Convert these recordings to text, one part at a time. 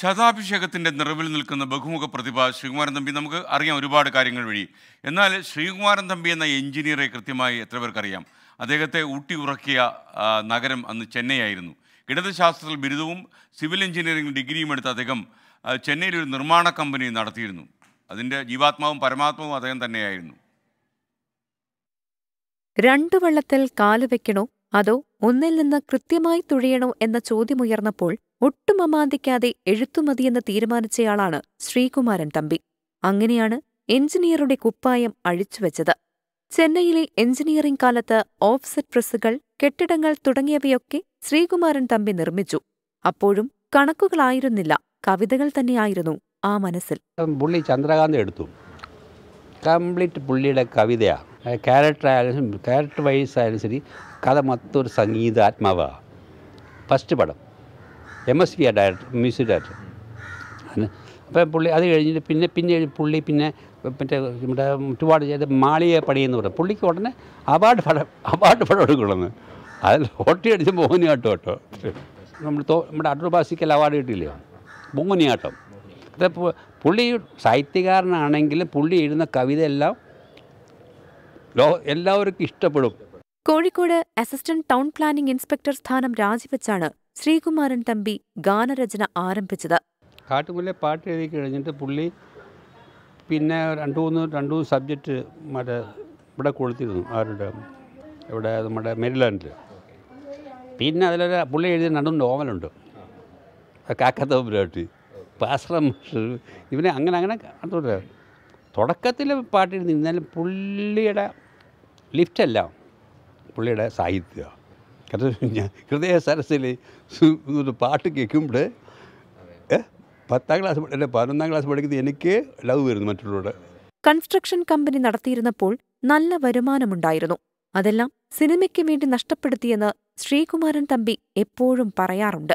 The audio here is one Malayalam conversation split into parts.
ശതാഭിഷേകത്തിൻ്റെ നിറവിൽ നിൽക്കുന്ന ബഹുമുഖ പ്രതിഭ ശ്രീകുമാരൻ തമ്പി നമുക്ക് അറിയാം ഒരുപാട് കാര്യങ്ങൾ വഴി എന്നാൽ ശ്രീകുമാരൻ തമ്പി എന്ന എഞ്ചിനീയറെ കൃത്യമായി എത്ര പേർക്കറിയാം അദ്ദേഹത്തെ ഊട്ടി ഉറക്കിയ നഗരം അന്ന് ചെന്നൈ ആയിരുന്നു ഗണിതശാസ്ത്രത്തിൽ ബിരുദവും സിവിൽ എഞ്ചിനീയറിംഗ് ഡിഗ്രിയും എടുത്ത അദ്ദേഹം ചെന്നൈയിൽ ഒരു നിർമ്മാണ കമ്പനി നടത്തിയിരുന്നു അതിൻ്റെ ജീവാത്മാവും പരമാത്മാവും അദ്ദേഹം തന്നെയായിരുന്നു രണ്ടു വള്ളത്തിൽ കാലുവെക്കണോ അതോ ഒന്നിൽ നിന്ന് കൃത്യമായി തുഴയണോ എന്ന ചോദ്യമുയർന്നപ്പോൾ ഒട്ടും അമാന്തിക്കാതെ എഴുത്തുമതിയെന്ന് തീരുമാനിച്ചയാളാണ് ശ്രീകുമാരൻ തമ്പി അങ്ങനെയാണ് എഞ്ചിനീയറുടെ കുപ്പായം അഴിച്ചുവെച്ചത് ചെന്നൈയിലെ എഞ്ചിനീയറിംഗ് കാലത്ത് ഓഫ്സെറ്റ് പ്രസ്സുകൾ കെട്ടിടങ്ങൾ തുടങ്ങിയവയൊക്കെ ശ്രീകുമാരൻ തമ്പി നിർമ്മിച്ചു അപ്പോഴും കണക്കുകളായിരുന്നില്ല കവിതകൾ തന്നെയായിരുന്നു ആ മനസ്സിൽ പുള്ളി ചന്ദ്രകാന്ത് എടുത്തു കംപ്ലീറ്റ് പുള്ളിയുടെ കവിതയാണ് ക്യാരക്ടറായാലും ക്യാരക്ടർ വൈസ് ആയാലും ശരി കഥ മൊത്തം ഒരു സംഗീതാത്മാവാണ് ഫസ്റ്റ് പടം എം എസ് വി ആ ഡയറക്ടർ മ്യൂസിക് ഡയറക്ടർ അപ്പം പുള്ളി അത് കഴിഞ്ഞിട്ട് പിന്നെ പിന്നെ പുള്ളി പിന്നെ മറ്റേ നമ്മുടെ ചുറ്റുപാട് ചെയ്ത് മാളിയെ പടിയെന്ന് പറയും പുള്ളിക്ക് ഉടനെ അവാർഡ് പടം അവാർഡ് പടം എടുക്കണമെന്ന് അതിൽ ഓട്ടിയടിച്ച് മോഹിനിയാട്ടം കേട്ടോ നമ്മൾ തോ നമ്മുടെ അടൂർ ബാസിക്കൽ അവാർഡ് കിട്ടിയില്ലയോ മോഹിനിയാട്ടം പുള്ളി സാഹിത്യകാരനാണെങ്കിൽ പുള്ളി എഴുതുന്ന കവിതയെല്ലാം എല്ലാവർക്കും ഇഷ്ടപ്പെടും Kozhikode assistant town planning inspector സ്ഥാനം രാജിവെച്ചാണ് ശ്രീകുമാരൻ തമ്പി ഗാനരചന ആരംഭിച്ചത് കാട്ടുപുല്ലെ പാട്ട് എഴുതി കഴിഞ്ഞിട്ട് പുള്ളി പിന്നെ രണ്ടു മൂന്ന് രണ്ടു മൂന്ന് സബ്ജക്റ്റ് മറ്റേ ഇവിടെ കൊടുത്തിരുന്നു ആരുടെ ഇവിടെ നമ്മുടെ മെരിലാൻഡിൽ പിന്നെ അതിലൊരു പുള്ളി എഴുതിയ രണ്ടു നോവലുണ്ട് കാക്കത്തോപുരാട്ടി പാസ്രം ഇവനെ അങ്ങനെ അങ്ങനെ തുടക്കത്തിൽ പാട്ടിരുന്നു എന്നാലും പുള്ളിയുടെ ലിഫ്റ്റല്ല പുള്ളിയുടെ സാഹിത്യ ഹൃദയ സരസിൽ പാട്ട് കേൾക്കുമ്പോൾ പത്താം ക്ലാസ് അല്ലെ പതിനൊന്നാം ക്ലാസ് പഠിക്കുന്നത് എനിക്ക് ലവ് വരുന്നു മറ്റുള്ളവരുടെ കൺസ്ട്രക്ഷൻ കമ്പനി നടത്തിയിരുന്നപ്പോൾ നല്ല വരുമാനമുണ്ടായിരുന്നു അതെല്ലാം സിനിമയ്ക്ക് വേണ്ടി നഷ്ടപ്പെടുത്തിയെന്ന് ശ്രീകുമാരൻ തമ്പി എപ്പോഴും പറയാറുണ്ട്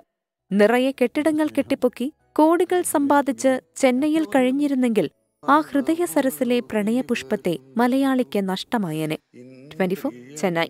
നിറയെ കെട്ടിടങ്ങൾ കെട്ടിപ്പൊക്കി കോടികൾ സമ്പാദിച്ച് ചെന്നൈയിൽ കഴിഞ്ഞിരുന്നെങ്കിൽ ആ ഹൃദയ സരസിലെ പ്രണയപുഷ്പത്തെ മലയാളിക്ക് നഷ്ടമായനെ ട്വന്റി ഫോർ ചെന്നൈ